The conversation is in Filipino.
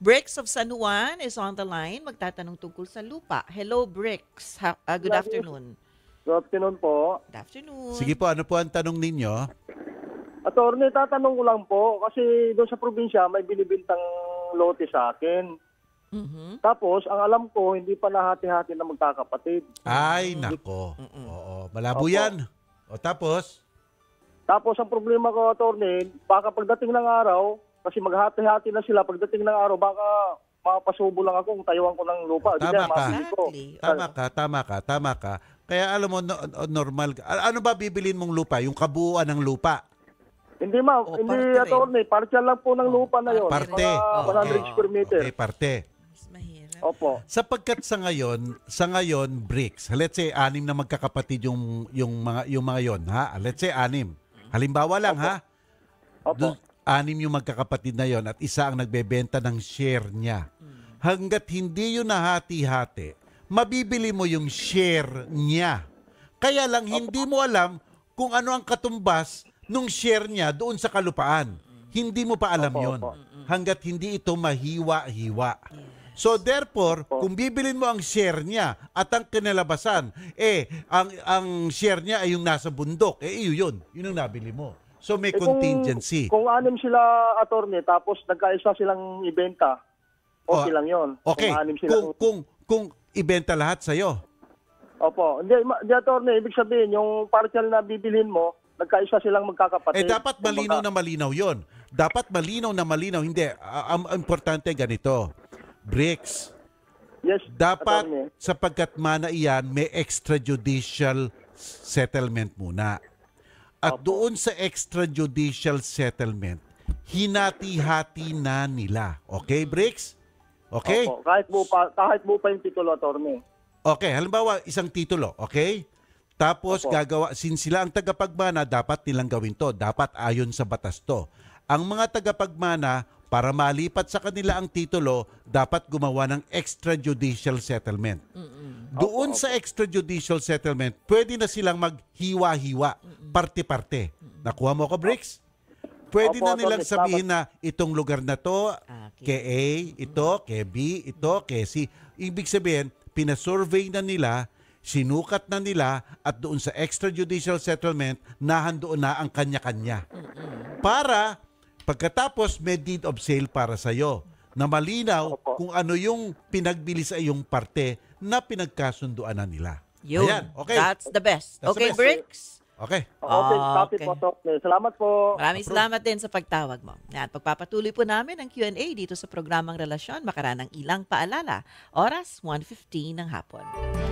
Bricks of San Juan is on the line. Magtatanong tungkol sa lupa. Hello, Bricks. Ha- uh, good Hello. afternoon. Good afternoon po. Good afternoon. Sige po, ano po ang tanong ninyo? Attorney, tatanong ko lang po. Kasi doon sa probinsya, may binibintang lote sa akin. Mm-hmm. Tapos, ang alam ko, hindi pa nahati-hati na magkakapatid. Ay, nako. Mm-mm. Oo, malabo Opo. yan. O tapos? Tapos, ang problema ko, attorney, baka pagdating ng araw, kasi maghati-hati na sila. Pagdating ng araw, baka mapasubo lang ako kung tayuan ko ng lupa. Tama Di ka. Tama ka, tama ka, tama ka. Kaya alam mo, no, normal. Ano ba bibilin mong lupa? Yung kabuuan ng lupa? Hindi ma'am, Oh, hindi parte rin. attorney. Partial lang po ng oh, lupa na yon parte. Mga oh, Okay. square meter. Okay, parte. Opo. Sapagkat sa ngayon, sa ngayon bricks. Let's say anim na magkakapatid yung yung mga yung mga yon, ha? Let's say anim. Halimbawa lang, ha? Opo. Dun, anim yung magkakapatid na yon at isa ang nagbebenta ng share niya. Hanggat hindi yun nahati-hati, mabibili mo yung share niya. Kaya lang hindi mo alam kung ano ang katumbas nung share niya doon sa kalupaan. Hindi mo pa alam yon hanggat hindi ito mahiwa-hiwa. So therefore, kung bibilin mo ang share niya at ang kinalabasan, eh, ang, ang share niya ay yung nasa bundok, eh, iyo yun. Yun ang nabili mo. So may eh contingency. Kung, kung anim sila attorney tapos nagkaisa silang ibenta, okay oh, lang 'yon. Okay. Kung, anim silang... kung kung kung ibenta lahat sa iyo. Opo. Hindi, di attorney, ibig sabihin yung partial na bibilhin mo, nagkaisa silang magkakapatid. Eh dapat malinaw na malinaw 'yon. Dapat malinaw na malinaw. Hindi, ang um, importante ganito. BRICS. Yes. Dapat attorney. sapagkat mana iyan, may extrajudicial settlement muna. At Opo. doon sa extrajudicial settlement, hinati-hati na nila. Okay, Bricks? Okay? Opo. Kahit mo pa, kahit mo pa yung titulo, attorney. Okay, halimbawa isang titulo, okay? Tapos Opo. gagawa, sin sila ang tagapagmana, dapat nilang gawin to. Dapat ayon sa batas to. Ang mga tagapagmana, para malipat sa kanila ang titulo, dapat gumawa ng extrajudicial settlement. Mm-mm. Doon okay, okay. sa extrajudicial settlement, pwede na silang maghiwa-hiwa. Mm-mm parte-parte. Mm-hmm. Nakuha mo ako, Bricks? Pwede na nilang sabihin na itong lugar na to, kay A, ito, kay B, ito, kay C. Ibig sabihin, pinasurvey na nila, sinukat na nila at doon sa extrajudicial settlement, nahandoon na ang kanya-kanya. Para pagkatapos may deed of sale para sa'yo na malinaw Opo. kung ano yung pinagbili sa iyong parte na pinagkasunduan na nila. Yun. Ayan, okay. That's the best. That's okay, Bricks? Okay. Open ah, okay. po, Dr. Salamat po. Maraming salamat din sa pagtawag mo. At pagpapatuloy po namin ang Q&A dito sa programang Relasyon, makaraan ilang paalala. Oras, 1.15 ng hapon.